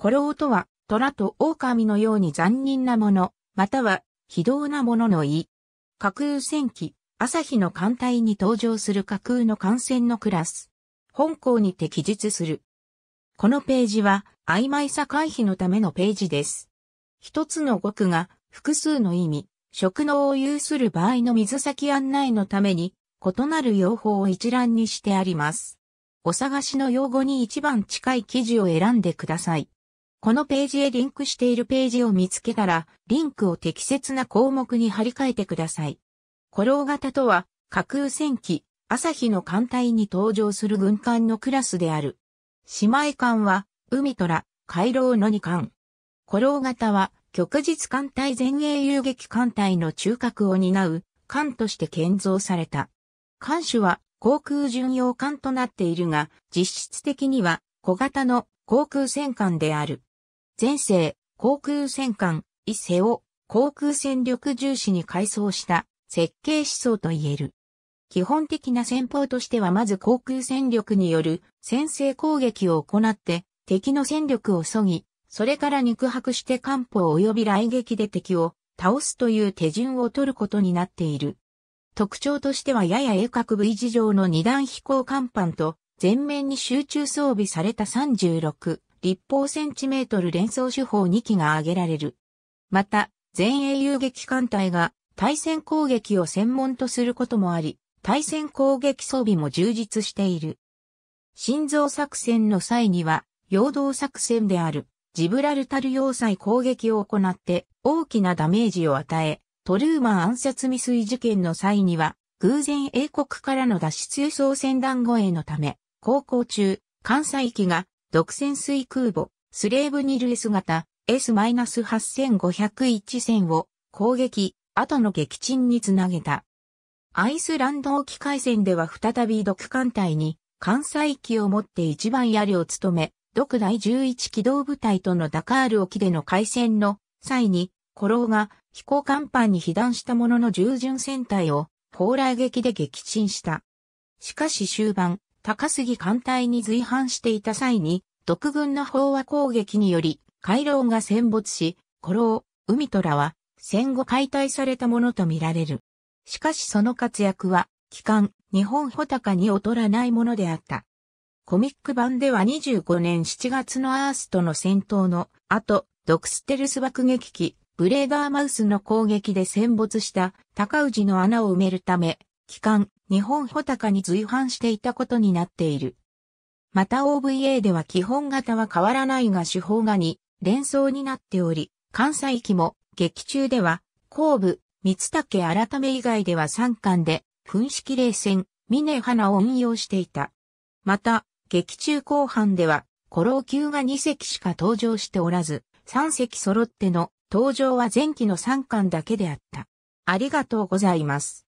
古老とは、虎と狼のように残忍なもの、または、非道なものの意。架空戦記、朝日の艦隊に登場する架空の艦船のクラス。本校にて記述する。このページは、曖昧さ回避のためのページです。一つの語句が、複数の意味、職能を有する場合の水先案内のために、異なる用法を一覧にしてあります。お探しの用語に一番近い記事を選んでください。このページへリンクしているページを見つけたら、リンクを適切な項目に貼り替えてください。古老型とは、架空戦機、朝日の艦隊に登場する軍艦のクラスである。姉妹艦は、海虎、回廊の2艦。古老型は、旭日艦隊前衛遊撃艦隊の中核を担う、艦として建造された。艦首は、航空巡洋艦となっているが、実質的には、小型の航空戦艦である。前世、航空戦艦、伊勢を航空戦力重視に改装した設計思想と言える。基本的な戦法としてはまず航空戦力による先制攻撃を行って敵の戦力を削ぎ、それから肉薄して艦砲及び雷撃で敵を倒すという手順を取ることになっている。特徴としてはやや鋭角 V 字上の二段飛行甲板と前面に集中装備された36立方センチメートル連想手法2機が挙げられる。また、前衛遊撃艦隊が対戦攻撃を専門とすることもあり、対戦攻撃装備も充実している。心臓作戦の際には、陽動作戦であるジブラルタル要塞攻撃を行って大きなダメージを与え、トルーマン暗殺未遂事件の際には、偶然英国からの脱出輸送船団護衛のため、航行中、関西機が独占水空母、スレーブニル S 型 S-8501 戦を攻撃、後の撃沈につなげた。アイスランド沖海戦では再び独艦隊に関西機を持って一番槍を務め、独第11機動部隊とのダカール沖での海戦の際に、コローが飛行甲板に被弾したものの従順戦隊を砲雷撃で撃沈した。しかし終盤、高杉艦隊に随伴していた際に、独軍の飽和攻撃により、回廊が戦没し、古老、海虎は戦後解体されたものとみられる。しかしその活躍は、機関、日本穂高に劣らないものであった。コミック版では25年7月のアースとの戦闘の後、ドクステルス爆撃機、ブレーダーマウスの攻撃で戦没した高氏の穴を埋めるため、機関、日本穂高に随伴していたことになっている。また OVA では基本型は変わらないが手法が2、連想になっており、関西期も劇中では、後部、三竹改め以外では3巻で、噴式冷戦、峰花を運用していた。また、劇中後半では、古老級が2隻しか登場しておらず、3隻揃っての登場は前期の3巻だけであった。ありがとうございます。